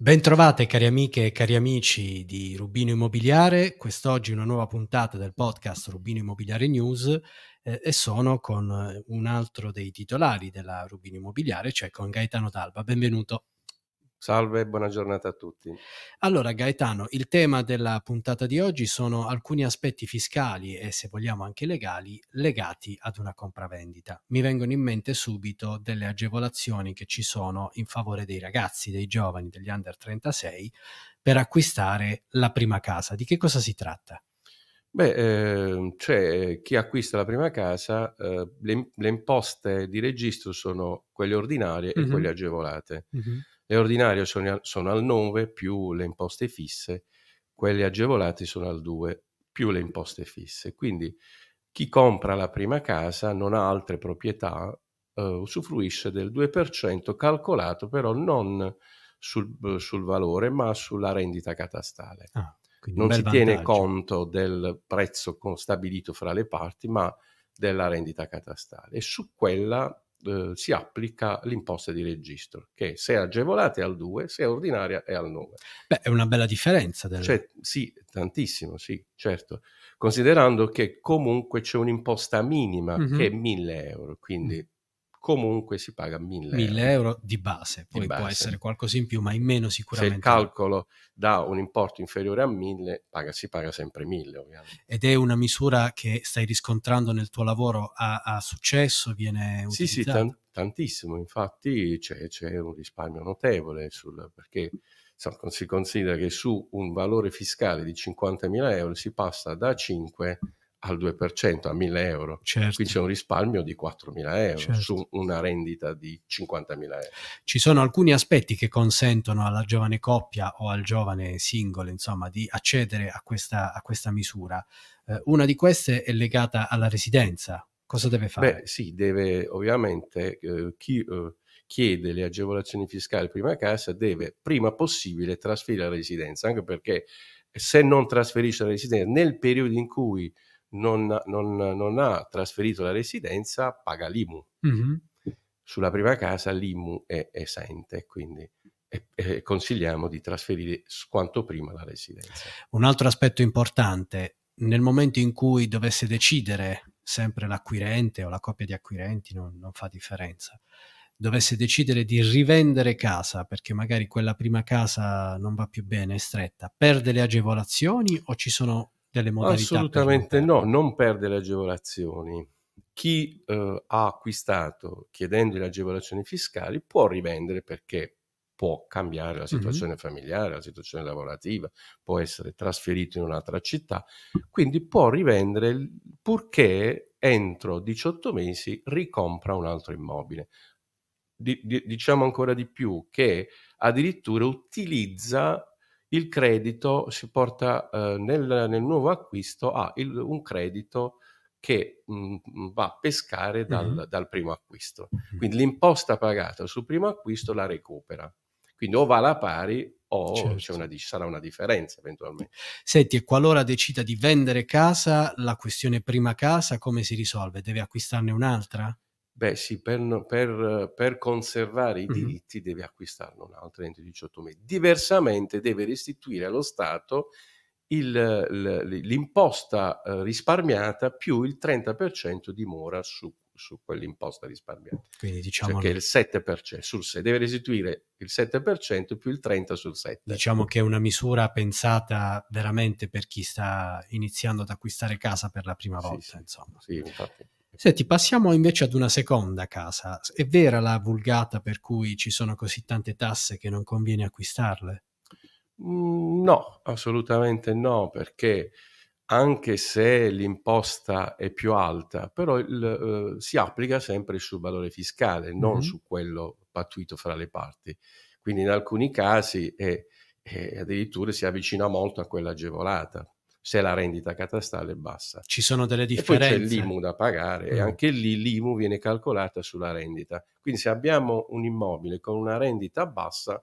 Bentrovate cari amiche e cari amici di Rubino Immobiliare, quest'oggi una nuova puntata del podcast Rubino Immobiliare News eh, e sono con eh, un altro dei titolari della Rubino Immobiliare, cioè con Gaetano Dalba. Benvenuto. Salve, buona giornata a tutti. Allora Gaetano, il tema della puntata di oggi sono alcuni aspetti fiscali e se vogliamo anche legali legati ad una compravendita. Mi vengono in mente subito delle agevolazioni che ci sono in favore dei ragazzi, dei giovani, degli under 36 per acquistare la prima casa. Di che cosa si tratta? Beh, eh, c'è chi acquista la prima casa, eh, le, le, imposte di registro sono quelle ordinarie mm-hmm. e quelle agevolate. Mm-hmm le ordinarie sono, sono al 9 più le imposte fisse, quelle agevolate sono al 2 più le imposte fisse. Quindi chi compra la prima casa non ha altre proprietà, eh, usufruisce del 2% calcolato però non sul, eh, sul valore ma sulla rendita catastale. Ah, non si vantaggio. tiene conto del prezzo stabilito fra le parti ma della rendita catastale e su quella eh, si applica l'imposta di registro, che se agevolata è al 2, se ordinaria è al 9. Beh, è una bella differenza. Del... Cioè, sì, tantissimo, sì, certo. Considerando che comunque c'è un'imposta minima mm-hmm. che è 1000 euro, quindi... Mm comunque si paga 1000 euro. 1000 euro di base, poi di base. può essere qualcosa in più, ma in meno sicuramente. Se il calcolo dà un importo inferiore a 1000, paga, si paga sempre 1000 ovviamente. Ed è una misura che stai riscontrando nel tuo lavoro, a, ha successo, viene utilizzata? Sì, sì, tan- tantissimo, infatti c'è, c'è, un risparmio notevole sul, perché insomma, si considera che su un valore fiscale di 50.000 euro si passa da 5 a al 2% a 1000 euro. Certo. Qui c'è un risparmio di 4.000 euro certo. su una rendita di 50.000 euro. Ci sono alcuni aspetti che consentono alla giovane coppia o al giovane singolo insomma, di accedere a questa, a questa misura. Eh, una di queste è legata alla residenza. Cosa deve fare? Beh, sì, deve ovviamente eh, chi eh, chiede le agevolazioni fiscali prima casa deve prima possibile trasferire la residenza, anche perché se non trasferisce la residenza nel periodo in cui non, non, non ha trasferito la residenza paga l'IMU. Mm-hmm. Sulla prima casa l'IMU è esente, quindi e, consigliamo di trasferire quanto prima la residenza. Un altro aspetto importante, nel momento in cui dovesse decidere sempre l'acquirente o la coppia di acquirenti, non, non fa differenza, dovesse decidere di rivendere casa perché magari quella prima casa non va più bene, è stretta, perde le agevolazioni o ci sono delle modalità? Assolutamente no, non perde le agevolazioni. Chi eh, ha acquistato chiedendo le agevolazioni fiscali può rivendere perché può cambiare la situazione mm-hmm. familiare, la situazione lavorativa, può essere trasferito in un'altra città, quindi può rivendere purché entro 18 mesi ricompra un altro immobile. Di, di, diciamo ancora di più che addirittura utilizza il credito si porta eh, nel, nel, nuovo acquisto a il, un credito che mh, mm, va a pescare dal, mm-hmm. dal primo acquisto. Mm-hmm. Quindi l'imposta pagata sul primo acquisto la recupera. Quindi o va alla pari o certo. una, ci sarà una differenza eventualmente. Senti, e qualora decida di vendere casa, la questione prima casa come si risolve? Deve acquistarne un'altra? Beh sì, per, per, per conservare i diritti mm-hmm. deve acquistarne un altro entro 18 mesi. Diversamente deve restituire allo Stato il, l'imposta eh, risparmiata più il 30% di mora su, su quell'imposta risparmiata. Quindi cioè diciamo cioè che il 7% sul 6 deve restituire il 7% più il 30% sul 7%. Diciamo che è una misura pensata veramente per chi sta iniziando ad acquistare casa per la prima volta, sì, insomma. Sì, infatti. Senti, passiamo invece ad una seconda casa. È vera la vulgata per cui ci sono così tante tasse che non conviene acquistarle? Mm, no, assolutamente no, perché anche se l'imposta è più alta, però il, eh, si applica sempre sul valore fiscale, non mm-hmm. su quello pattuito fra le parti. Quindi in alcuni casi è, è addirittura si avvicina molto a quella agevolata se la rendita catastale è bassa. Ci sono delle differenze. E poi c'è l'IMU da pagare mm. e anche lì l'IMU viene calcolata sulla rendita. Quindi se abbiamo un immobile con una rendita bassa,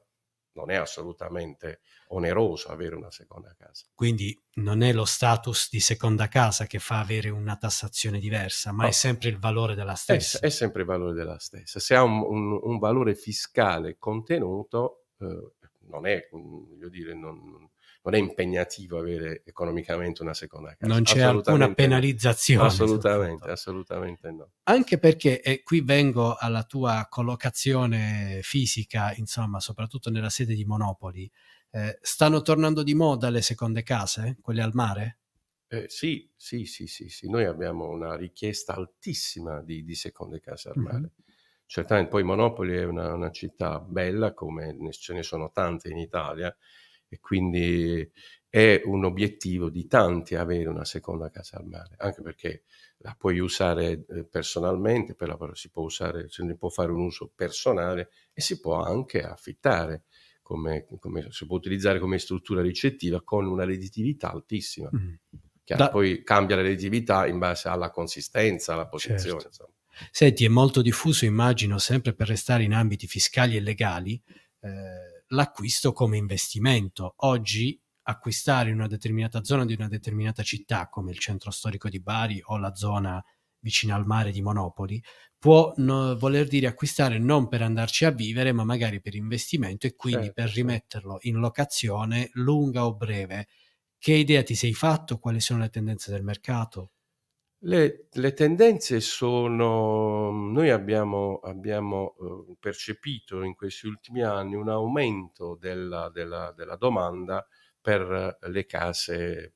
non è assolutamente oneroso avere una seconda casa. Quindi non è lo status di seconda casa che fa avere una tassazione diversa, ma no. è sempre il valore della stessa. È, è, sempre il valore della stessa. Se ha un, un, un valore fiscale contenuto, eh, non è, mm, voglio dire, non, non è impegnativo avere economicamente una seconda casa. Non c'è alcuna penalizzazione. Assolutamente, assolutamente no. Anche perché, e qui vengo alla tua collocazione fisica, insomma, soprattutto nella sede di Monopoli, eh, stanno tornando di moda le seconde case, quelle al mare? Eh, sì, sì, sì, sì, sì, noi abbiamo una richiesta altissima di, di seconde case al mhm. mare. Mm-hmm. Certamente poi Monopoli è una, una città bella, come ce ne sono tante in Italia, e quindi è un obiettivo di tanti avere una seconda casa al mare, anche perché la puoi usare eh, personalmente, per si può usare, se ne può fare un uso personale e si può anche affittare, come, come, si può utilizzare come struttura ricettiva con una redditività altissima. Mm. Chiaro, da... Poi cambia la redditività in base alla consistenza, alla certo. posizione. Certo. Senti, è molto diffuso, immagino, sempre per restare in ambiti fiscali e legali. Eh l'acquisto come investimento. Oggi acquistare in una determinata zona di una determinata città, come il centro storico di Bari o la zona vicina al mare di Monopoli, può no, voler dire acquistare non per andarci a vivere, ma magari per investimento e quindi certo. per rimetterlo in locazione lunga o breve. Che idea ti sei fatto? Quali sono le tendenze del mercato? Le, le tendenze sono, noi abbiamo, abbiamo eh, percepito in questi ultimi anni un aumento della, della, della domanda per le case,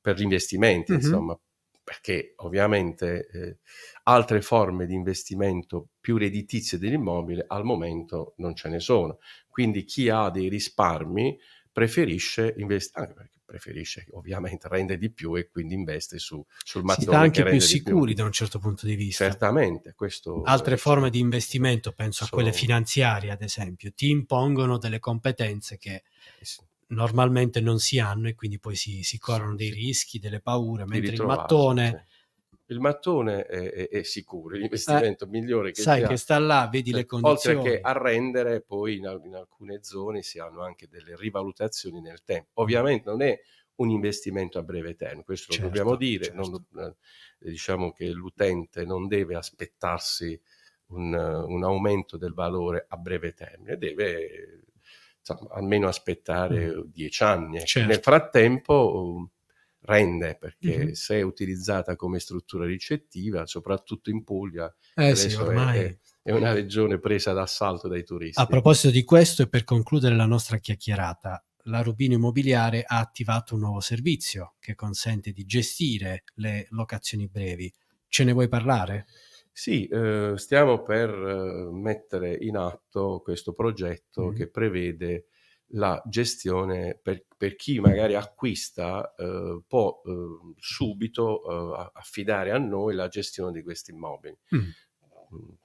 per gli investimenti, mm-hmm. insomma, perché ovviamente eh, altre forme di investimento più redditizie dell'immobile al momento non ce ne sono. Quindi chi ha dei risparmi preferisce investire, anche perché preferisce ovviamente rende di più e quindi investe su, sul mattone. Si anche più sicuri più. da un certo punto di vista. Certamente. Questo, Altre forme certo. di investimento, penso sono... a quelle finanziarie ad esempio, ti impongono delle competenze che eh sì. normalmente non si hanno e quindi poi si, si corrono dei rischi, delle paure, mentre il mattone il mattone è, è, è sicuro, l'investimento eh, migliore che sai che sta là, vedi cioè, le condizioni. Oltre che a rendere, poi in, in alcune zone si hanno anche delle rivalutazioni nel tempo. Ovviamente non è un investimento a breve termine, questo certo, certo, lo dobbiamo dire, certo. non, diciamo che l'utente non deve aspettarsi un, un, aumento del valore a breve termine, deve insomma, almeno aspettare mm. dieci anni. Ecco. Certo. Nel frattempo rende perché mm-hmm. se è utilizzata come struttura ricettiva, soprattutto in Puglia, eh sì, ormai. È, è, una regione presa d'assalto dai turisti. A proposito di questo e per concludere la nostra chiacchierata, la Rubino Immobiliare ha attivato un nuovo servizio che consente di gestire le locazioni brevi. Ce ne vuoi parlare? Sì, eh, stiamo per eh, mettere in atto questo progetto mm. che prevede la gestione per, per chi magari acquista eh, può eh, subito eh, affidare a noi la gestione di questi immobili. Mm. Mm,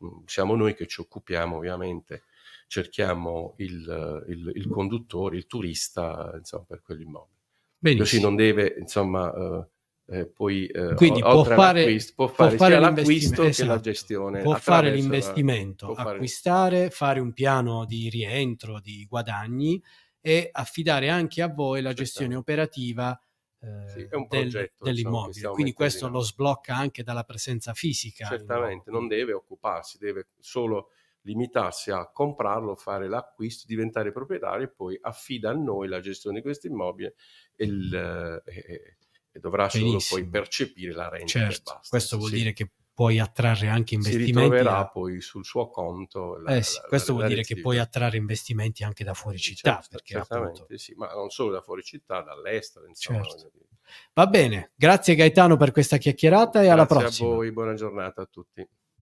mm. Siamo noi che ci occupiamo ovviamente, cerchiamo il, il, il conduttore, il turista insomma, per quell'immobile. Benissimo. Così non deve insomma, eh, eh, poi eh, Quindi o, può, fare, può, fare, può fare l'acquisto che la esatto, gestione. Può fare l'investimento, la, può acquistare, fare... fare un piano di rientro, di guadagni e affidare anche a voi la gestione operativa eh, sì, del, progetto, dell'immobile. Diciamo, Quindi questo lo sblocca anche dalla presenza fisica. Certamente, non deve occuparsi, deve solo limitarsi a comprarlo, fare l'acquisto, diventare proprietario e poi affida a noi la gestione di questo immobile e il, eh, e dovrà Benissimo. solo poi percepire la rendita. Certo, questo vuol sì. dire che puoi attrarre anche investimenti. Si ritroverà da... poi sul suo conto. La, eh sì, la, questo la, vuol dire che puoi attrarre investimenti anche da fuori città. Certo, perché appunto... sì, ma non solo da fuori città, dall'estero. Insomma, certo. Va bene, grazie Gaetano per questa chiacchierata e grazie alla prossima. Grazie a voi, buona giornata a tutti.